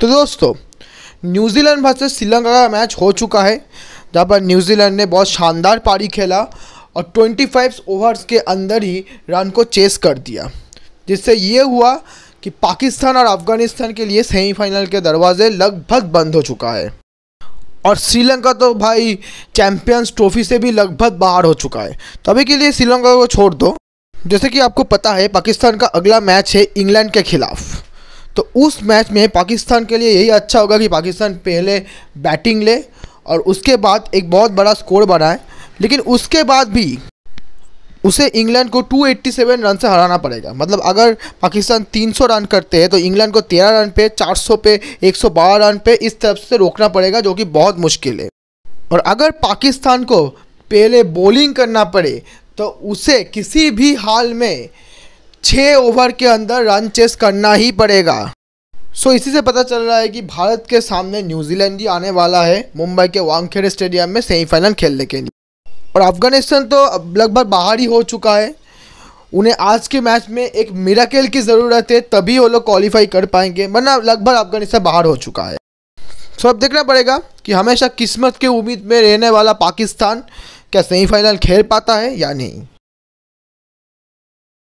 तो दोस्तों न्यूजीलैंड से श्रीलंका का मैच हो चुका है जहाँ पर न्यूजीलैंड ने बहुत शानदार पारी खेला और 25 ओवर्स के अंदर ही रन को चेस कर दिया जिससे ये हुआ कि पाकिस्तान और अफगानिस्तान के लिए सेमीफाइनल के दरवाजे लगभग बंद हो चुका है और श्रीलंका तो भाई चैंपियंस ट्रॉफी से भी लगभग बाहर हो चुका है तभी तो के लिए श्रीलंका को छोड़ दो जैसे कि आपको पता है पाकिस्तान का अगला मैच है इंग्लैंड के खिलाफ तो उस मैच में पाकिस्तान के लिए यही अच्छा होगा कि पाकिस्तान पहले बैटिंग ले और उसके बाद एक बहुत बड़ा स्कोर बनाए लेकिन उसके बाद भी उसे इंग्लैंड को 287 रन से हराना पड़ेगा मतलब अगर पाकिस्तान 300 रन करते हैं तो इंग्लैंड को 13 रन पे 400 पे 112 रन पे इस तरफ से रोकना पड़ेगा जो कि बहुत मुश्किल है और अगर पाकिस्तान को पहले बॉलिंग करना पड़े तो उसे किसी भी हाल में छः ओवर के अंदर रन चेस करना ही पड़ेगा सो so, इसी से पता चल रहा है कि भारत के सामने न्यूजीलैंड ही आने वाला है मुंबई के वांगखेड़े स्टेडियम में सेमीफाइनल खेलने के लिए और अफगानिस्तान तो लगभग बाहर ही हो चुका है उन्हें आज के मैच में एक मिराकेल की ज़रूरत है तभी वो लोग क्वालिफाई कर पाएंगे वरना लगभग अफगानिस्तान बाहर हो चुका है सो अब देखना पड़ेगा कि हमेशा किस्मत के उम्मीद में रहने वाला पाकिस्तान क्या सेमीफाइनल खेल पाता है या नहीं